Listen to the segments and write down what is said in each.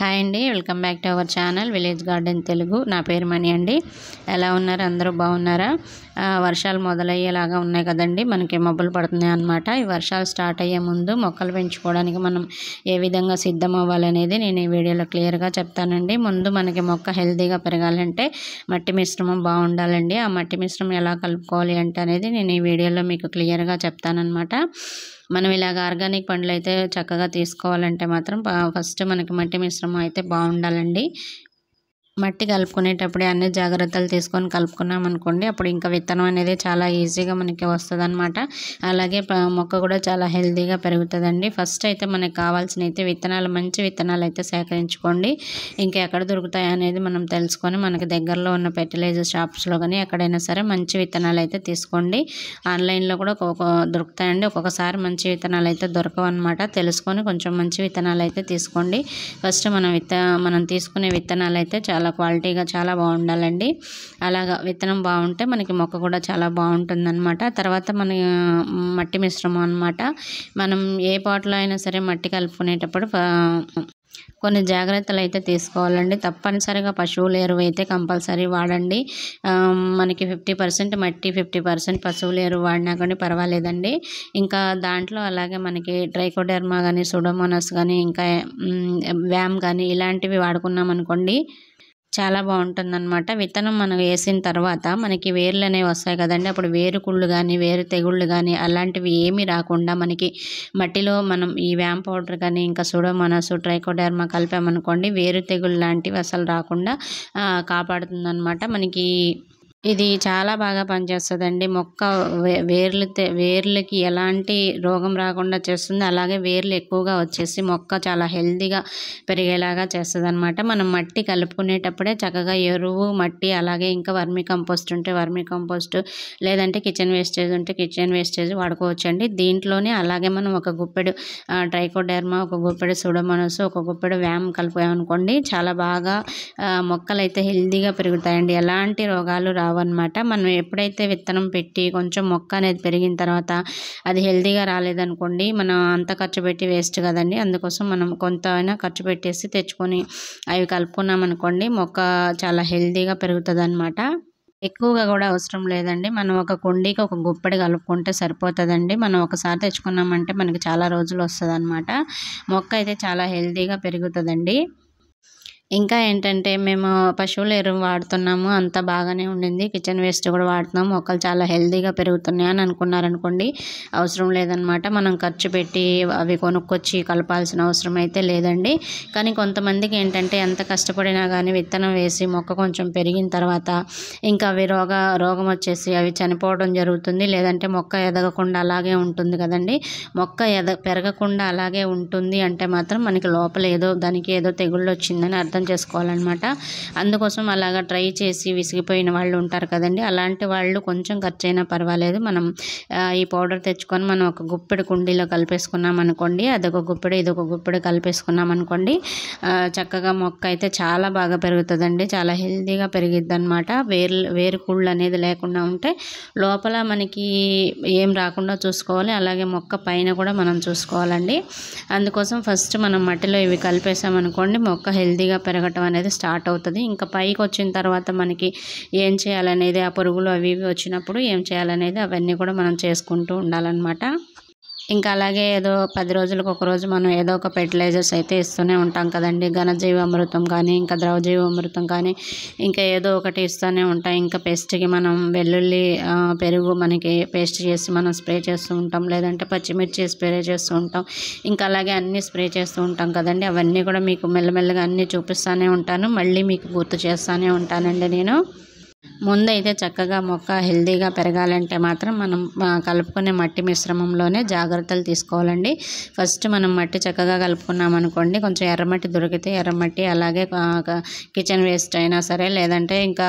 hi అండి welcome back to our channel village garden Telugu నా పేరు మణి అండి ఎలా ఉన్నారు అందరూ బాగున్నారా వర్షాలు మొదలయ్యేలాగా ఉన్నాయి కదండి మనకి మబ్బులు పడుతున్నాయి అనమాట ఈ వర్షాలు స్టార్ట్ అయ్యే ముందు మొక్కలు పెంచుకోవడానికి మనం ఏ విధంగా సిద్ధం అవ్వాలనేది నేను ఈ వీడియోలో క్లియర్గా చెప్తానండి ముందు మనకి మొక్క హెల్తీగా పెరగాలంటే మట్టి మిశ్రమం బాగుండాలండి ఆ మట్టి మిశ్రమం ఎలా కలుపుకోవాలి అంటే అనేది నేను ఈ వీడియోలో మీకు క్లియర్గా చెప్తానమాట మనం ఇలాగ ఆర్గానిక్ పండ్లు అయితే చక్కగా తీసుకోవాలంటే మాత్రం ఫస్ట్ మనకి మట్టి మిశ్రమం అయితే బాగుండాలండి మట్టి కలుపుకునేటప్పుడే అన్ని జాగ్రత్తలు తీసుకొని కలుపుకున్నాం అనుకోండి అప్పుడు ఇంకా విత్తనం అనేది చాలా ఈజీగా మనకి వస్తుంది అనమాట అలాగే మొక్క కూడా చాలా హెల్తీగా పెరుగుతుందండి ఫస్ట్ అయితే మనకు కావాల్సిన అయితే విత్తనాలు మంచి విత్తనాలు అయితే సేకరించుకోండి ఇంకా ఎక్కడ దొరుకుతాయి అనేది మనం తెలుసుకొని మనకి దగ్గరలో ఉన్న ఫెర్టిలైజర్ షాప్స్లో కానీ ఎక్కడైనా సరే మంచి విత్తనాలు అయితే తీసుకోండి ఆన్లైన్లో కూడా ఒక్కొక్క దొరుకుతాయండి ఒక్కొక్కసారి మంచి విత్తనాలు అయితే దొరకవు అనమాట తెలుసుకొని కొంచెం మంచి విత్తనాలు అయితే తీసుకోండి ఫస్ట్ మనం విత్త మనం తీసుకునే విత్తనాలు అయితే చాలా చాలా క్వాలిటీగా చాలా బాగుండాలండి అలాగా విత్తనం బాగుంటే మనకి మొక్క కూడా చాలా బాగుంటుందన్నమాట తర్వాత మన మట్టి మిశ్రమం అనమాట మనం ఏ పాటలో అయినా సరే మట్టి కలుపుకునేటప్పుడు కొన్ని జాగ్రత్తలు అయితే తీసుకోవాలండి తప్పనిసరిగా పశువుల ఎరువు అయితే కంపల్సరీ వాడండి మనకి ఫిఫ్టీ పర్సెంట్ మట్టి ఫిఫ్టీ పర్సెంట్ పశువుల ఎరువు వాడినా కానీ పర్వాలేదండి ఇంకా దాంట్లో అలాగే మనకి ట్రైకోడెర్మా కానీ సుడోమోనస్ కానీ ఇంకా వ్యామ్ కానీ ఇలాంటివి వాడుకున్నాం అనుకోండి చాలా బాగుంటుంది అనమాట విత్తనం మనం వేసిన తర్వాత మనకి వేర్లు అనేవి వస్తాయి కదండి అప్పుడు వేరు కుళ్ళు కానీ వేరు తెగుళ్ళు కానీ అలాంటివి ఏమీ రాకుండా మనకి మట్టిలో మనం ఈ వ్యామ్ పౌడర్ కానీ ఇంకా సుడోమనసు ట్రైకోడర్మా కలిపామనుకోండి వేరు తెగుళ్ళు లాంటివి అసలు రాకుండా కాపాడుతుందన్నమాట మనకి ఇది చాలా బాగా పనిచేస్తుందండి మొక్క వేర్లు వేర్లకి ఎలాంటి రోగం రాకుండా చేస్తుంది అలాగే వేర్లు ఎక్కువగా వచ్చేసి మొక్క చాలా హెల్తీగా పెరిగేలాగా చేస్తుంది అనమాట మనం మట్టి కలుపుకునేటప్పుడే చక్కగా ఎరువు మట్టి అలాగే ఇంకా వర్మీ కంపోస్ట్ ఉంటే వర్మీ కంపోస్ట్ లేదంటే కిచెన్ వేస్టేజ్ ఉంటే కిచెన్ వేస్టేజ్ వాడుకోవచ్చు అండి దీంట్లోనే అలాగే మనం ఒక గుప్పెడు ట్రైకోడెర్మా ఒక గుప్పెడు సుడమనస్ ఒక గుప్పెడు వ్యామ్ కలిపామనుకోండి చాలా బాగా మొక్కలు అయితే హెల్తీగా పెరుగుతాయండి ఎలాంటి రోగాలు రా రావన్నమాట మనం ఎప్పుడైతే విత్తనం పెట్టి కొంచెం మొక్క అనేది పెరిగిన తర్వాత అది హెల్దీగా రాలేదనుకోండి మనం అంత ఖర్చు పెట్టి వేస్ట్ కదండి అందుకోసం మనం కొంత అయినా ఖర్చు పెట్టేసి తెచ్చుకొని అవి కలుపుకున్నాం అనుకోండి మొక్క చాలా హెల్దీగా పెరుగుతుంది అనమాట ఎక్కువగా కూడా అవసరం లేదండి మనం ఒక కుండీకి ఒక గుప్పెడి కలుపుకుంటే సరిపోతుందండి మనం ఒకసారి తెచ్చుకున్నామంటే మనకి చాలా రోజులు వస్తుంది మొక్క అయితే చాలా హెల్దీగా పెరుగుతుందండి ఇంకా ఏంటంటే మేము పశువుల ఎరువు వాడుతున్నాము అంత బాగానే ఉండింది కిచెన్ వేస్ట్ కూడా వాడుతున్నాం మొక్కలు చాలా హెల్తీగా పెరుగుతున్నాయి అని అనుకున్నారనుకోండి అవసరం లేదనమాట మనం ఖర్చు పెట్టి అవి కొనుక్కొచ్చి కలపాల్సిన అవసరం అయితే లేదండి కానీ కొంతమందికి ఏంటంటే ఎంత కష్టపడినా కానీ విత్తనం వేసి మొక్క కొంచెం పెరిగిన తర్వాత ఇంకా అవి రోగ రోగం వచ్చేసి అవి చనిపోవడం జరుగుతుంది లేదంటే మొక్క ఎదగకుండా అలాగే ఉంటుంది కదండి మొక్క ఎద పెరగకుండా అలాగే ఉంటుంది అంటే మాత్రం మనకి లోపల ఏదో దానికి ఏదో తెగుళ్ళు వచ్చిందని అర్థం అర్థం చేసుకోవాలన్నమాట అందుకోసం అలాగా ట్రై చేసి విసిగిపోయిన వాళ్ళు ఉంటారు కదండి అలాంటి వాళ్ళు కొంచెం ఖర్చు అయినా పర్వాలేదు మనం ఈ పౌడర్ తెచ్చుకొని మనం ఒక గుప్పెడు కుండీలో కలిపేసుకున్నాం అనుకోండి అదొక గుప్పెడు ఇదొక గుప్పెడు కలిపేసుకున్నాం అనుకోండి చక్కగా మొక్క అయితే చాలా బాగా పెరుగుతుందండి చాలా హెల్తీగా పెరిగిద్ది అనమాట వేరు వేరుకుళ్ళు అనేది లేకుండా ఉంటే లోపల మనకి ఏం రాకుండా చూసుకోవాలి అలాగే మొక్క పైన కూడా మనం చూసుకోవాలండి అందుకోసం ఫస్ట్ మనం మట్టిలో ఇవి కలిపేసామనుకోండి మొక్క హెల్తీగా పెరగటం అనేది స్టార్ట్ అవుతుంది ఇంకా పైకి వచ్చిన తర్వాత మనకి ఏం చేయాలనేది ఆ పురుగులు అవి ఇవి వచ్చినప్పుడు ఏం చేయాలనేది అవన్నీ కూడా మనం చేసుకుంటూ ఉండాలన్నమాట ఇంకా అలాగే ఏదో పది రోజులకు ఒక రోజు మనం ఏదో ఒక ఫెర్టిలైజర్స్ అయితే ఇస్తూనే ఉంటాం కదండి ఘనజీవామృతం కానీ ఇంకా ద్రవజీవామృతం కానీ ఇంకా ఏదో ఒకటి ఇస్తూనే ఉంటాం ఇంకా పేస్ట్కి మనం వెల్లుల్లి పెరుగు మనకి పేస్ట్ చేసి మనం స్ప్రే చేస్తూ ఉంటాం లేదంటే పచ్చిమిర్చి స్ప్రే చేస్తూ ఉంటాం ఇంకా అలాగే అన్నీ స్ప్రే చేస్తూ ఉంటాం కదండి అవన్నీ కూడా మీకు మెల్లమెల్లగా అన్నీ చూపిస్తూనే ఉంటాను మళ్ళీ మీకు గుర్తు చేస్తూనే ఉంటానండి నేను ముందైతే చక్కగా మొక్క హెల్దీగా పెరగాలంటే మాత్రం మనం కలుపుకునే మట్టి మిశ్రమంలోనే జాగ్రత్తలు తీసుకోవాలండి ఫస్ట్ మనం మట్టి చక్కగా కలుపుకున్నాం అనుకోండి కొంచెం ఎర్రమట్టి దొరికితే ఎర్రమట్టి అలాగే కిచెన్ వేస్ట్ అయినా సరే లేదంటే ఇంకా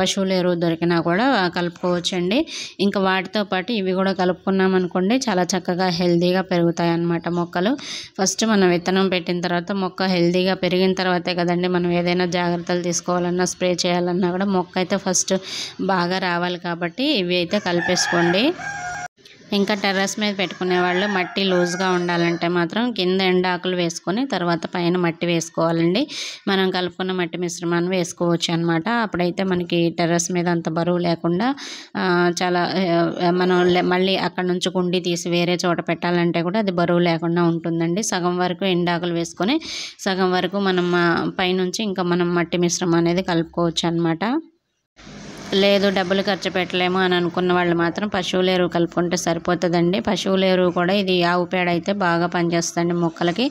పశువుల ఎరువు దొరికినా కూడా కలుపుకోవచ్చండి ఇంకా వాటితో పాటు ఇవి కూడా కలుపుకున్నాం అనుకోండి చాలా చక్కగా హెల్దీగా పెరుగుతాయి అన్నమాట మొక్కలు ఫస్ట్ మనం విత్తనం పెట్టిన తర్వాత మొక్క హెల్దీగా పెరిగిన తర్వాతే కదండి మనం ఏదైనా జాగ్రత్తలు తీసుకోవాలన్నా స్ప్రే చేయాలన్నా కూడా మొక్క అయితే ఫస్ట్ టేస్ట్ బాగా రావాలి కాబట్టి ఇవి అయితే కలిపేసుకోండి ఇంకా టెర్రస్ మీద పెట్టుకునే వాళ్ళు మట్టి లూజ్గా ఉండాలంటే మాత్రం కింద ఎండాకులు వేసుకొని తర్వాత పైన మట్టి వేసుకోవాలండి మనం కలుపుకున్న మట్టి మిశ్రమాన్ని వేసుకోవచ్చు అనమాట అప్పుడైతే మనకి టెర్రస్ మీద అంత బరువు లేకుండా చాలా మనం మళ్ళీ అక్కడ నుంచి కుండి తీసి వేరే చోట పెట్టాలంటే కూడా అది బరువు లేకుండా ఉంటుందండి సగం వరకు ఎండాకులు వేసుకొని సగం వరకు మనం పైనుంచి ఇంకా మనం మట్టి మిశ్రమం అనేది కలుపుకోవచ్చు అనమాట లేదు డబ్బులు ఖర్చు పెట్టలేము అని అనుకున్న వాళ్ళు మాత్రం పశువుల ఎరువు కలుపుకుంటే సరిపోతుందండి పశువుల ఎరువు కూడా ఇది ఆవు పేడ అయితే బాగా పనిచేస్తుంది మొక్కలకి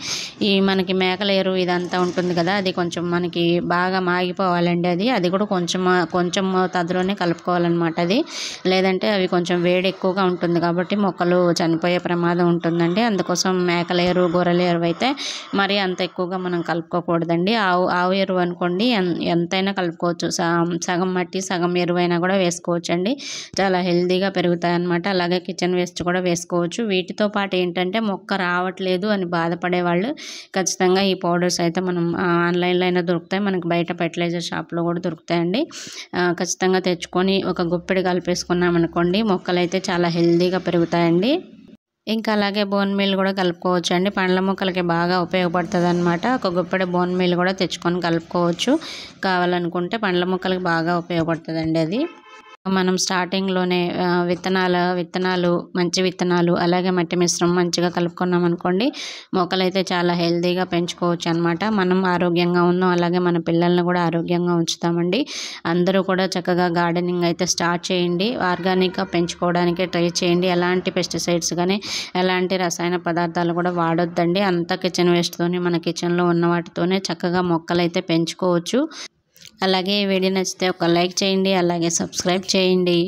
ఈ మనకి మేకల ఎరువు ఇదంతా ఉంటుంది కదా అది కొంచెం మనకి బాగా మాగిపోవాలండి అది అది కూడా కొంచెం కొంచెం తదిలోనే కలుపుకోవాలన్నమాట అది లేదంటే అవి కొంచెం వేడి ఎక్కువగా ఉంటుంది కాబట్టి మొక్కలు చనిపోయే ప్రమాదం ఉంటుందండి అందుకోసం మేకల ఎరువు గొర్రెల ఎరువు అయితే మరి అంత ఎక్కువగా మనం కలుపుకోకూడదండి ఆవు ఆవు ఎరువు అనుకోండి ఎంతైనా కలుపుకోవచ్చు సగం మట్టి సగం ఎరువు ఎరువైనా కూడా వేసుకోవచ్చండి చాలా హెల్దీగా పెరుగుతాయి అనమాట అలాగే కిచెన్ వేస్ట్ కూడా వేసుకోవచ్చు వీటితో పాటు ఏంటంటే మొక్క రావట్లేదు అని బాధపడే వాళ్ళు ఖచ్చితంగా ఈ పౌడర్స్ అయితే మనం ఆన్లైన్లో అయినా దొరుకుతాయి మనకి బయట ఫెర్టిలైజర్ షాప్లో కూడా దొరుకుతాయండి ఖచ్చితంగా తెచ్చుకొని ఒక గుప్పెడు కలిపేసుకున్నాం అనుకోండి మొక్కలు అయితే చాలా హెల్దీగా పెరుగుతాయండి ఇంకా అలాగే బోన్ మీల్ కూడా కలుపుకోవచ్చు అండి పండ్ల మొక్కలకి బాగా ఉపయోగపడుతుంది అనమాట ఒక గుప్పెడ బోన్ మీల్ కూడా తెచ్చుకొని కలుపుకోవచ్చు కావాలనుకుంటే పండ్ల మొక్కలకి బాగా ఉపయోగపడుతుందండి అది మనం స్టార్టింగ్లోనే విత్తనాల విత్తనాలు మంచి విత్తనాలు అలాగే మట్టి మిశ్రమం మంచిగా కలుపుకున్నాం అనుకోండి మొక్కలు అయితే చాలా హెల్తీగా పెంచుకోవచ్చు అనమాట మనం ఆరోగ్యంగా ఉన్నాం అలాగే మన పిల్లల్ని కూడా ఆరోగ్యంగా ఉంచుతామండి అందరూ కూడా చక్కగా గార్డెనింగ్ అయితే స్టార్ట్ చేయండి ఆర్గానిక్గా పెంచుకోవడానికి ట్రై చేయండి ఎలాంటి పెస్టిసైడ్స్ కానీ ఎలాంటి రసాయన పదార్థాలు కూడా వాడొద్దండి అంతా కిచెన్ వేస్ట్తోనే మన కిచెన్లో ఉన్న వాటితోనే చక్కగా మొక్కలు అయితే పెంచుకోవచ్చు అలాగే ఈ వీడియో నచ్చితే ఒక లైక్ చేయండి అలాగే సబ్స్క్రైబ్ చేయండి